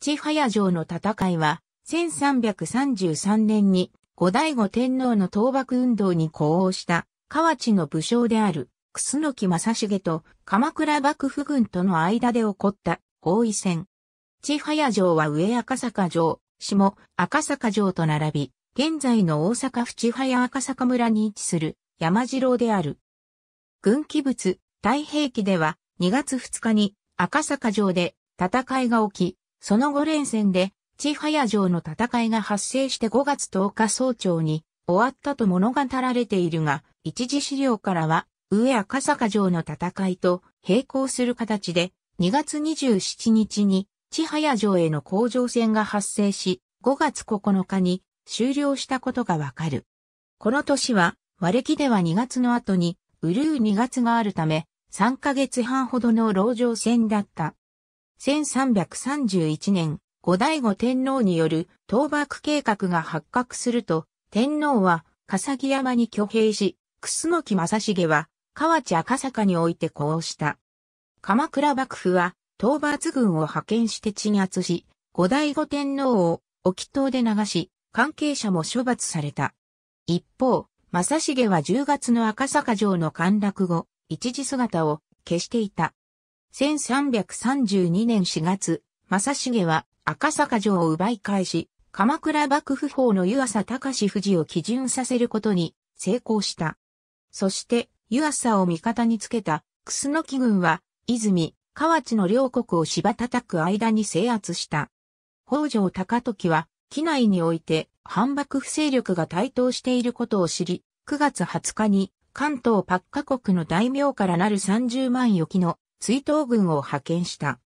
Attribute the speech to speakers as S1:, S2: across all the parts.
S1: 千早城の戦いは、1333年に後醍醐天皇の倒幕運動に呼応した、河内の武将である、楠木正重と鎌倉幕府軍との間で起こった合意戦。千早城は上赤坂城、下赤坂城と並び、現在の大阪府千早赤坂村に位置する山城である。軍機物、太平記では2月2日に赤坂城で戦いが起き、その5連戦で、千早城の戦いが発生して5月10日早朝に終わったと物語られているが、一時資料からは、上赤坂城の戦いと並行する形で、2月27日に千早城への工場戦が発生し、5月9日に終了したことがわかる。この年は、和暦では2月の後に、うるう2月があるため、3ヶ月半ほどの牢城戦だった。1331年、後醍醐天皇による倒幕計画が発覚すると、天皇は笠木山に挙兵し、楠木正成は河内赤坂においてこうした。鎌倉幕府は討伐軍を派遣して鎮圧し、後醍醐天皇を沖島で流し、関係者も処罰された。一方、正成は10月の赤坂城の陥落後、一時姿を消していた。1332年4月、正重は赤坂城を奪い返し、鎌倉幕府法の湯浅隆富士を基準させることに成功した。そして、湯浅を味方につけた、楠木軍は、泉、河内の両国を芝叩く間に制圧した。北条高時は、機内において、反幕府勢力が台頭していることを知り、9月20日に、関東八カ国の大名からなる30万余機の追悼軍を派遣した。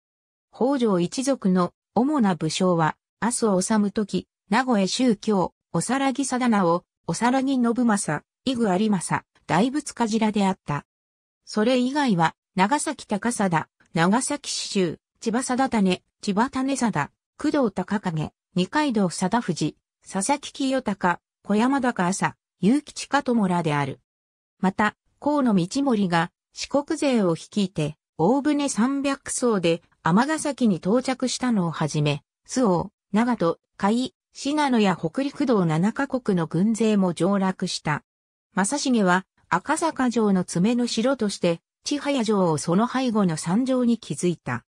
S1: 北条一族の主な武将は、麻生治む時、名古屋宗教、おさらぎ定名を、おさらぎ信正、伊具有政、大仏かじらであった。それ以外は、長崎高貞、長崎市州、千葉定種、千葉種貞、工藤高影、二階堂貞藤、佐々木清隆、小山高朝、結城近友らである。また、河野道盛が四国勢を率いて、大船三百艘で尼崎に到着したのをはじめ、周王、長門、甲斐、信濃や北陸道7カ国の軍勢も上洛した。正成は赤坂城の爪の城として、千早城をその背後の山城に築いた。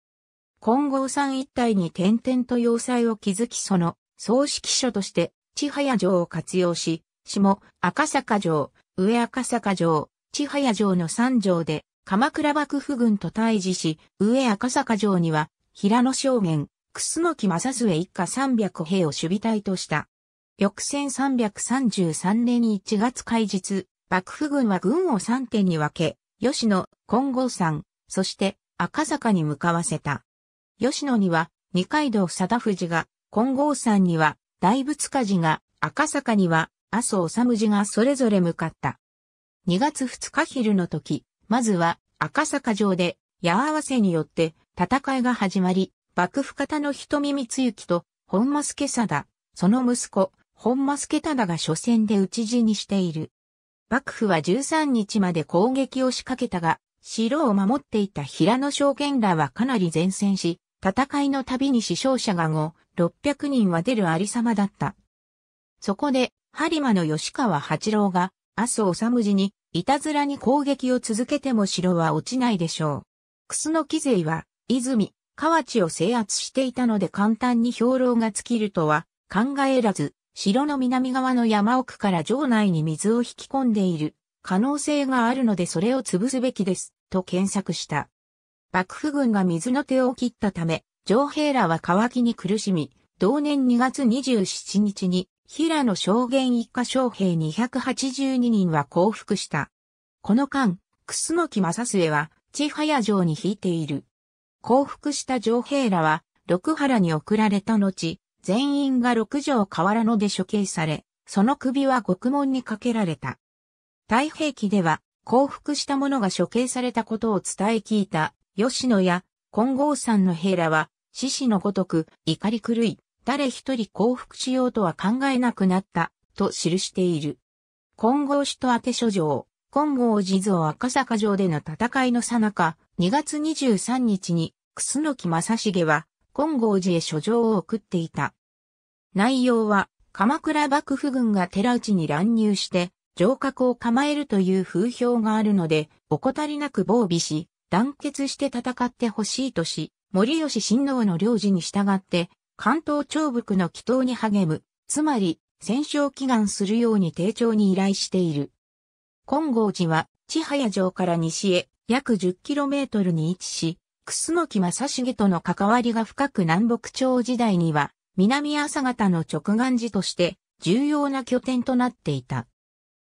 S1: 金剛山一帯に点々と要塞を築きその、総指揮所として、千早城を活用し、下、赤坂城、上赤坂城、千早城の三城で、鎌倉幕府軍と対峙し、上赤坂城には、平野将元、楠木正末一家300兵を守備隊とした。翌1333年1月開日、幕府軍は軍を3点に分け、吉野、金剛山、そして赤坂に向かわせた。吉野には二階堂貞藤が、金剛山には大仏家寺が、赤坂には麻生治氏がそれぞれ向かった。2月2日昼の時、まずは赤坂城で矢合わせによって戦いが始まり、幕府方の瞳光行と本間助貞、その息子、本間助忠が初戦で討ち死にしている。幕府は13日まで攻撃を仕掛けたが、城を守っていた平野将軍らはかなり前線し、戦いの度に死傷者が5、600人は出るありさまだった。そこで、播磨の吉川八郎が、麻生治にいたずらに攻撃を続けても城は落ちないでしょう。楠木勢は、泉、河内を制圧していたので簡単に兵糧が尽きるとは考えらず、城の南側の山奥から城内に水を引き込んでいる可能性があるのでそれを潰すべきです、と検索した。幕府軍が水の手を切ったため、城兵らは乾きに苦しみ、同年2月27日に平野証言一家将兵282人は降伏した。この間、楠木正末は、千早城に引いている。降伏した城兵らは、六原に送られた後、全員が六条河原ので処刑され、その首は獄門にかけられた。太平記では、降伏した者が処刑されたことを伝え聞いた、吉野や金剛山の兵らは、獅子のごとく、怒り狂い、誰一人降伏しようとは考えなくなった、と記している。金剛氏と当て状、城、金剛地蔵赤坂城での戦いの最中、2月23日に、楠木正成は、金剛寺へ書状を送っていた。内容は、鎌倉幕府軍が寺内に乱入して、城郭を構えるという風評があるので、怠りなく防備し、団結して戦ってほしいとし、森吉親王の領事に従って、関東長伏の祈祷に励む、つまり、戦勝祈願するように丁重に依頼している。金剛寺は、千早城から西へ約 10km に位置し、楠木正重との関わりが深く南北朝時代には、南朝方の直眼寺として重要な拠点となっていた。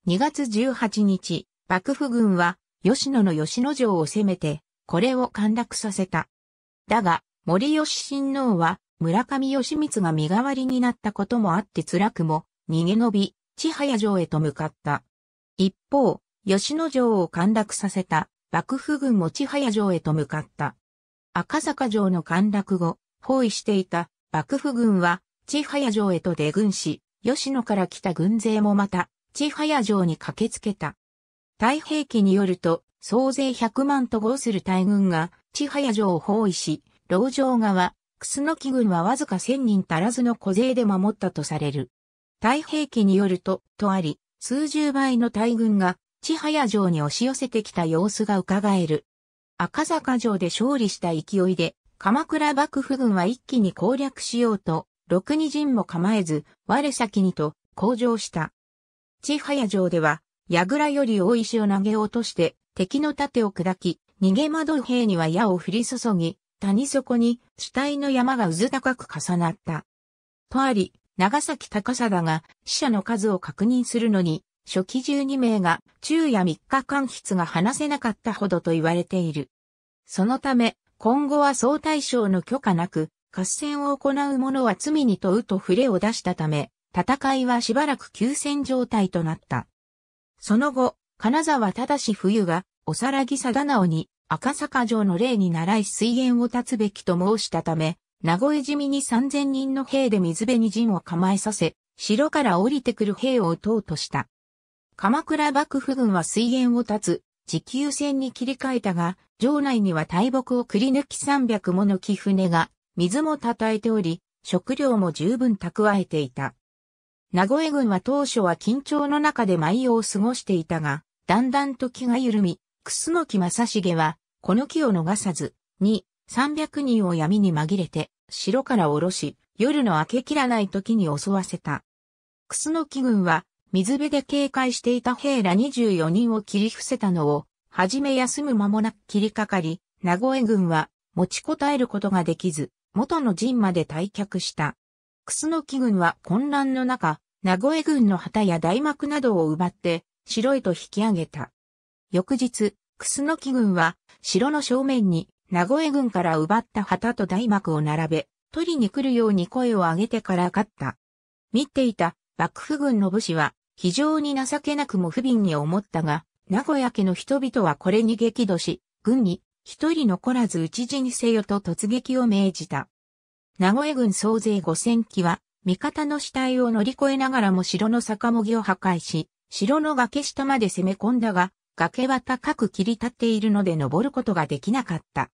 S1: 2月18日、幕府軍は吉野の吉野城を攻めて、これを陥落させた。だが、森吉親王は村上義光が身代わりになったこともあって辛くも、逃げ延び、千早城へと向かった。一方、吉野城を陥落させた幕府軍も千早城へと向かった。赤坂城の陥落後、包囲していた幕府軍は千早城へと出軍し、吉野から来た軍勢もまた千早城に駆けつけた。太平記によると、総勢100万と合する大軍が千早城を包囲し、牢城側、楠木軍はわずか1000人足らずの小勢で守ったとされる。太平記によると、とあり、数十倍の大軍が、千早城に押し寄せてきた様子が伺える。赤坂城で勝利した勢いで、鎌倉幕府軍は一気に攻略しようと、六二陣も構えず、我先にと、向上した。千早城では、櫓より大石を投げ落として、敵の盾を砕き、逃げ惑う兵には矢を降り注ぎ、谷底に主体の山がうず高く重なった。とあり、長崎高貞が死者の数を確認するのに、初期12名が昼夜3日間筆が話せなかったほどと言われている。そのため、今後は総大将の許可なく、合戦を行う者は罪に問うと触れを出したため、戦いはしばらく休戦状態となった。その後、金沢正冬が、おさらぎ定直に赤坂城の霊に習い水源を断つべきと申したため、名古屋地味に三千人の兵で水辺に陣を構えさせ、城から降りてくる兵を撃とうとした。鎌倉幕府軍は水源を断つ、地球戦に切り替えたが、城内には大木をくり抜き300もの木船が、水も叩えており、食料も十分蓄えていた。名古屋軍は当初は緊張の中で毎夜を過ごしていたが、だんだんと気が緩み、楠木正成は、この木を逃さず、に、300人を闇に紛れて、城から下ろし、夜の明けきらない時に襲わせた。楠木軍は、水辺で警戒していた兵ら24人を切り伏せたのを、はじめ休む間もなく切りかかり、名古屋軍は、持ちこたえることができず、元の陣まで退却した。楠木軍は混乱の中、名古屋軍の旗や大幕などを奪って、城へと引き上げた。翌日、楠木軍は、城の正面に、名古屋軍から奪った旗と大幕を並べ、取りに来るように声を上げてから勝った。見ていた幕府軍の武士は非常に情けなくも不憫に思ったが、名古屋家の人々はこれに激怒し、軍に一人残らず討ち死にせよと突撃を命じた。名古屋軍総勢五千機は、味方の死体を乗り越えながらも城の坂もぎを破壊し、城の崖下まで攻め込んだが、崖は高く切り立っているので登ることができなかった。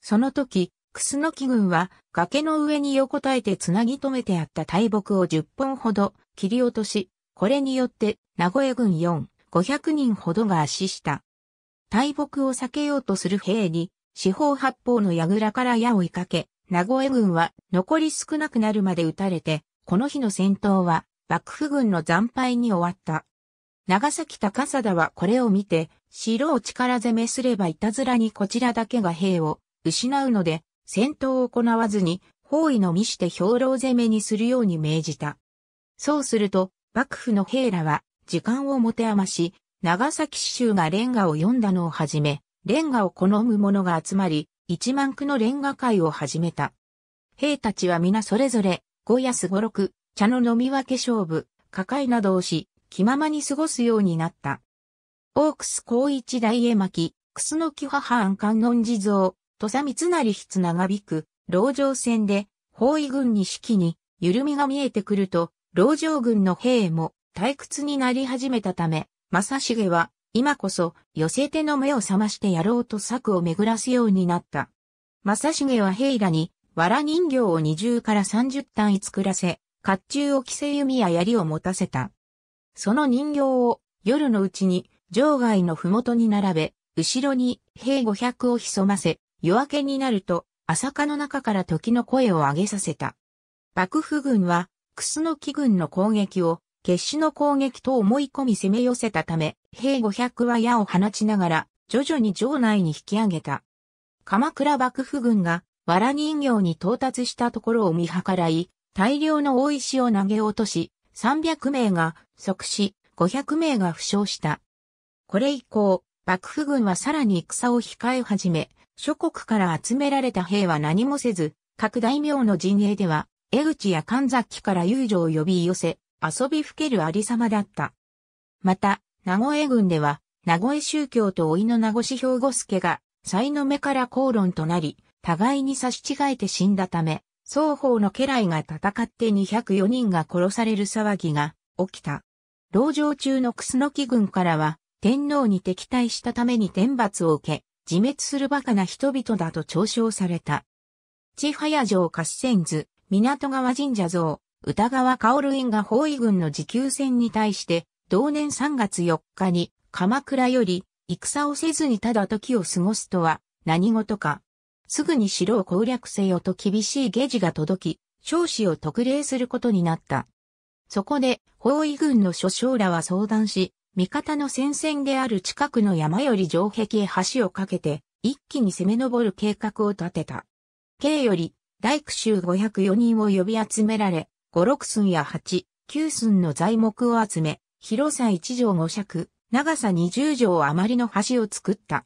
S1: その時、クスノキ軍は崖の上に横たえてつなぎ止めてあった大木を10本ほど切り落とし、これによって名古屋軍4、500人ほどが圧死した。大木を避けようとする兵に四方八方の櫓から矢を追いかけ、名古屋軍は残り少なくなるまで撃たれて、この日の戦闘は幕府軍の惨敗に終わった。長崎高貞はこれを見て、城を力攻めすればいたずらにこちらだけが兵を失うので、戦闘を行わずに、包囲のみして兵糧攻めにするように命じた。そうすると、幕府の兵らは、時間を持て余し、長崎市州がレンガを読んだのをはじめ、レンガを好む者が集まり、一万区のレンガ会を始めた。兵たちは皆それぞれ、五やす五六、茶の飲み分け勝負、加会などをし、気ままに過ごすようになった。オークス高一大絵巻、楠木母安観音地蔵、土佐三成筆長引く、牢城戦で、包囲軍に指揮に、緩みが見えてくると、牢城軍の兵も退屈になり始めたため、正重は、今こそ、寄せ手の目を覚ましてやろうと策を巡らすようになった。正重は兵らに、藁人形を二重から三十単位作らせ、甲冑を着せ弓や槍を持たせた。その人形を夜のうちに場外の麓に並べ、後ろに兵五百を潜ませ、夜明けになると朝霞の中から時の声を上げさせた。幕府軍は、楠木軍の攻撃を、決死の攻撃と思い込み攻め寄せたため、兵五百は矢を放ちながら、徐々に城内に引き上げた。鎌倉幕府軍が、藁人形に到達したところを見計らい、大量の大石を投げ落とし、300名が即死、500名が負傷した。これ以降、幕府軍はさらに戦を控え始め、諸国から集められた兵は何もせず、各大名の陣営では、江口や神崎から遊女を呼び寄せ、遊びふけるありさまだった。また、名古屋軍では、名古屋宗教と老いの名越兵庫助が、才の目から口論となり、互いに差し違えて死んだため、双方の家来が戦って204人が殺される騒ぎが起きた。牢城中の楠木軍からは、天皇に敵対したために天罰を受け、自滅する馬鹿な人々だと嘲笑された。千早城合戦図、港川神社像、歌川薫院が包囲軍の持久戦に対して、同年3月4日に、鎌倉より、戦をせずにただ時を過ごすとは、何事か。すぐに城を攻略せよと厳しい下地が届き、少子を特例することになった。そこで、包囲軍の諸将らは相談し、味方の戦線である近くの山より城壁へ橋を架けて、一気に攻め上る計画を立てた。計より、大工衆504人を呼び集められ、5、6寸や8、9寸の材木を集め、広さ1畳5尺、長さ20畳余りの橋を作った。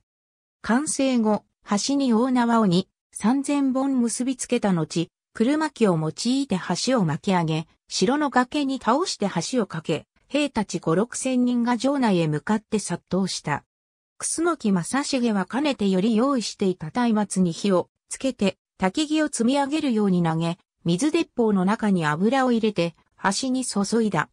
S1: 完成後、橋に大縄をに3000本結びつけた後、車木を用いて橋を巻き上げ、城の崖に倒して橋を架け、兵たち5、6千人が城内へ向かって殺到した。楠木正成はかねてより用意していた松明に火をつけて、焚木を積み上げるように投げ、水鉄砲の中に油を入れて、橋に注いだ。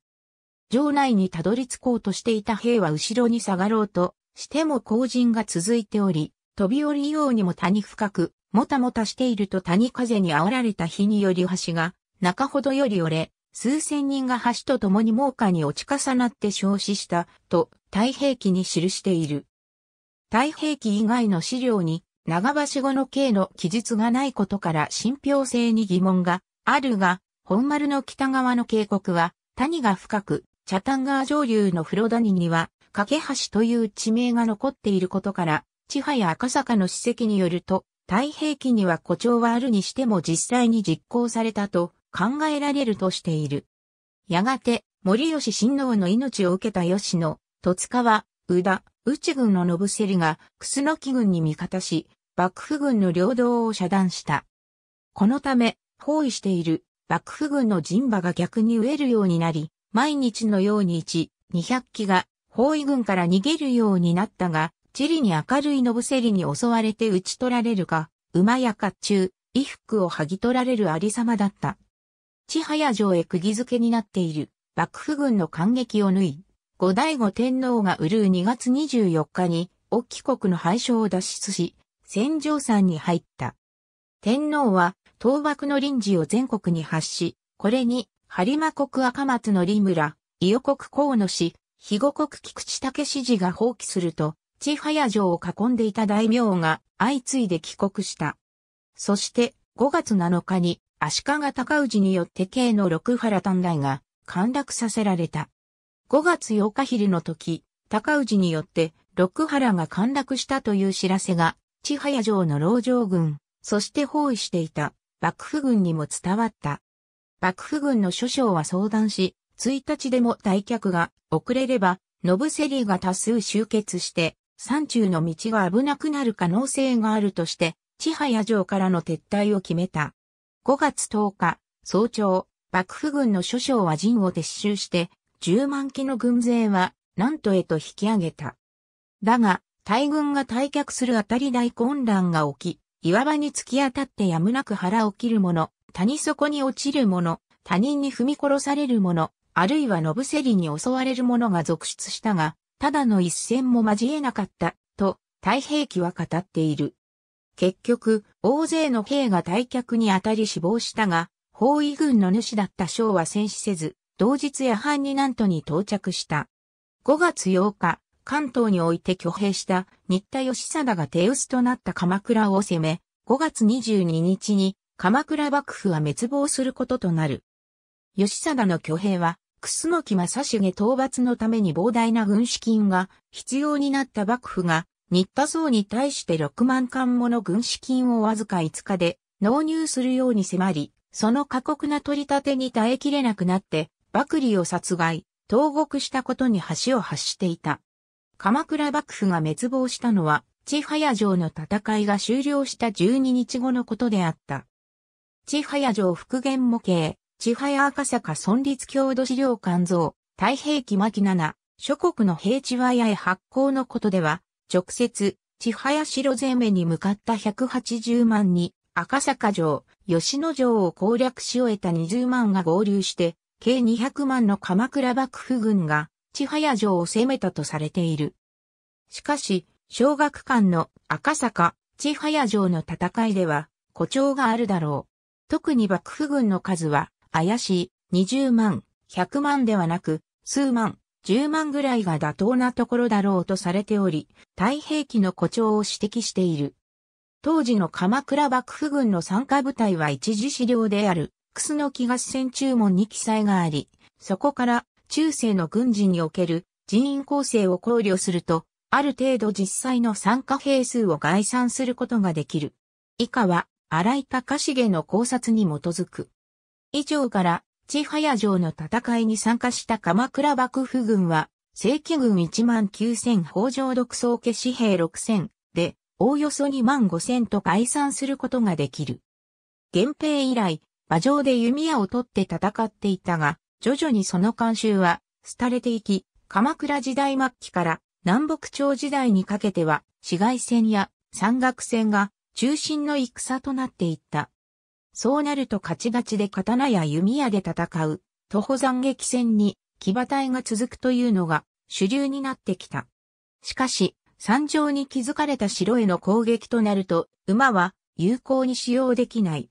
S1: 城内にたどり着こうとしていた兵は後ろに下がろうとしても後陣が続いており、飛び降りようにも谷深く、もたもたしていると谷風に煽られた日により橋が、中ほどより折れ、数千人が橋と共に猛火に落ち重なって消死した、と、太平記に記している。太平記以外の資料に、長橋後の刑の記述がないことから信憑性に疑問があるが、本丸の北側の渓谷は、谷が深く、茶谷川上流の風呂谷には、架橋という地名が残っていることから、千はや赤坂の史跡によると、太平記には誇張はあるにしても実際に実行されたと考えられるとしている。やがて、森吉親王の命を受けた吉野、戸塚は、宇田、内軍の信競が、楠木軍に味方し、幕府軍の領土を遮断した。このため、包囲している幕府軍の陣馬が逆に飢えるようになり、毎日のように1、200機が包囲軍から逃げるようになったが、チリに明るいノブセリに襲われて討ち取られるか、馬やか中、衣服を剥ぎ取られるありさまだった。千早城へ釘付けになっている幕府軍の感激を縫い、後醍醐天皇がうるう2月24日に、沖国の敗将を脱出し、戦場山に入った。天皇は、倒幕の臨時を全国に発し、これに、播磨国赤松の李村、伊予国河野氏、肥後国菊池武氏が放棄すると、千早城を囲んでいた大名が相次いで帰国した。そして5月7日に足利高氏によって慶の六原短大が陥落させられた。5月8日昼の時、高氏によって六原が陥落したという知らせが、千早城の老城軍、そして包囲していた幕府軍にも伝わった。幕府軍の諸将は相談し、1日でも退却が遅れれば、ノブセリが多数集結して、山中の道が危なくなる可能性があるとして、千早城からの撤退を決めた。5月10日、早朝、幕府軍の諸将は陣を撤収して、10万機の軍勢は、南都へと引き上げた。だが、大軍が退却するあたり大混乱が起き、岩場に突き当たってやむなく腹を切る者、谷底に落ちる者、他人に踏み殺される者、あるいは野伏りに襲われる者が続出したが、ただの一戦も交えなかった、と、太平記は語っている。結局、大勢の兵が退却にあたり死亡したが、包囲軍の主だった将は戦死せず、同日夜半に南都に到着した。5月8日、関東において挙兵した新田義貞が手薄となった鎌倉を攻め、5月22日に鎌倉幕府は滅亡することとなる。義貞の挙兵は楠木正成討伐のために膨大な軍資金が必要になった幕府が、新田僧に対して6万貫もの軍資金をわずか5日で納入するように迫り、その過酷な取り立てに耐えきれなくなって、幕吏を殺害、投獄したことに橋を発していた。鎌倉幕府が滅亡したのは、千早城の戦いが終了した12日後のことであった。千早城復元模型、ちはや赤坂村立郷土資料館像、太平記巻7、諸国の平地和屋へ発行のことでは、直接、ちはや城攻めに向かった180万に、赤坂城、吉野城を攻略し終えた20万が合流して、計200万の鎌倉幕府軍が、千早城を攻めたとされている。しかし、小学館の赤坂、千早城の戦いでは、誇張があるだろう。特に幕府軍の数は、怪しい、20万、100万ではなく、数万、10万ぐらいが妥当なところだろうとされており、太平記の誇張を指摘している。当時の鎌倉幕府軍の参加部隊は一時資料である、楠木合戦注文に記載があり、そこから中世の軍事における人員構成を考慮すると、ある程度実際の参加兵数を概算することができる。以下は、荒井隆重の考察に基づく。以上から千早城の戦いに参加した鎌倉幕府軍は、正規軍1万9000北条独創家士兵6000で、おおよそ2万5000と解散することができる。源平以来、馬上で弓矢を取って戦っていたが、徐々にその慣習は、廃れていき、鎌倉時代末期から南北朝時代にかけては、市街戦や山岳戦が中心の戦となっていった。そうなると勝ち勝ちで刀や弓矢で戦う、徒歩斬撃戦に騎馬隊が続くというのが主流になってきた。しかし、山上に築かれた城への攻撃となると、馬は有効に使用できない。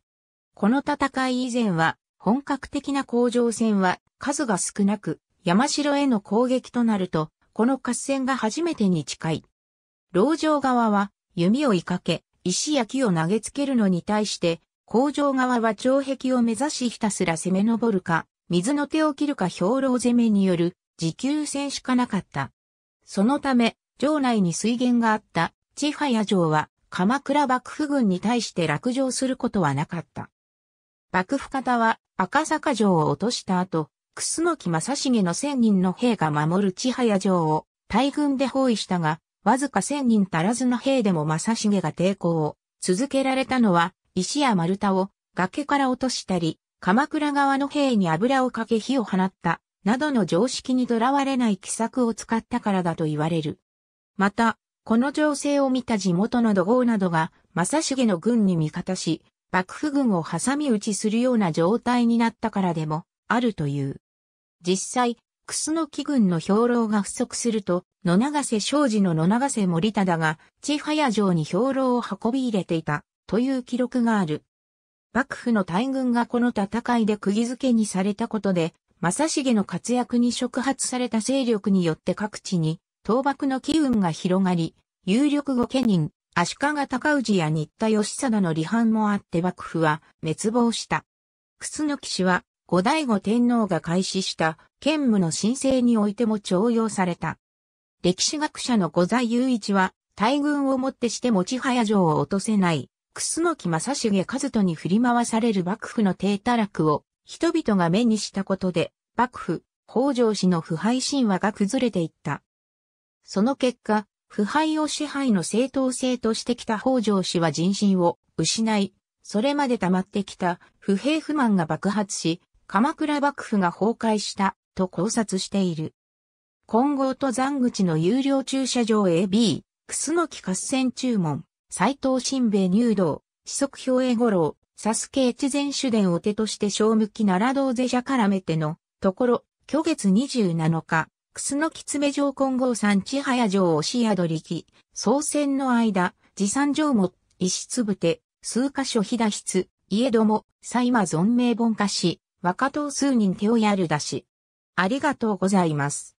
S1: この戦い以前は、本格的な工場戦は数が少なく、山城への攻撃となると、この合戦が初めてに近い。牢城側は弓を追いかけ、石や木を投げつけるのに対して、工場側は城壁を目指しひたすら攻め上るか、水の手を切るか兵糧攻めによる持久戦しかなかった。そのため、城内に水源があった千早城は鎌倉幕府軍に対して落城することはなかった。幕府方は赤坂城を落とした後、楠木正成の千人の兵が守る千早城を大軍で包囲したが、わずか千人足らずの兵でも正成が抵抗を続けられたのは石や丸太を崖から落としたり、鎌倉側の兵に油をかけ火を放った、などの常識にとらわれない奇策を使ったからだと言われる。また、この情勢を見た地元の土豪などが、正成の軍に味方し、幕府軍を挟み撃ちするような状態になったからでも、あるという。実際、楠木軍の兵糧が不足すると、野長瀬庄司の野長瀬森忠が、千早城に兵糧を運び入れていた。という記録がある。幕府の大軍がこの戦いで釘付けにされたことで、正成の活躍に触発された勢力によって各地に、倒幕の機運が広がり、有力御家人、足利尊氏や新田義貞の離反もあって幕府は滅亡した。楠木氏は、後醍醐天皇が開始した兼務の申請においても徴用された。歴史学者の五座雄一は、大軍をもってして持ち早城を落とせない、楠木正成和人に振り回される幕府の低たらくを人々が目にしたことで、幕府、北条氏の腐敗神話が崩れていった。その結果、腐敗を支配の正当性としてきた北条氏は人心を失い、それまで溜まってきた不平不満が爆発し、鎌倉幕府が崩壊したと考察している。金剛登山口の有料駐車場 AB、楠木合戦注文。斎藤新兵入道、四足表衛五郎、サスケ越前主伝を手として正向き奈良道是じからめての、ところ、虚月27日、くすのきつめ城金剛山千早城をし宿き、総戦の間、持参城も、石つぶて、数箇所飛だし家ども、さ今存命本化し、若党数人手をやるだし。ありがとうございます。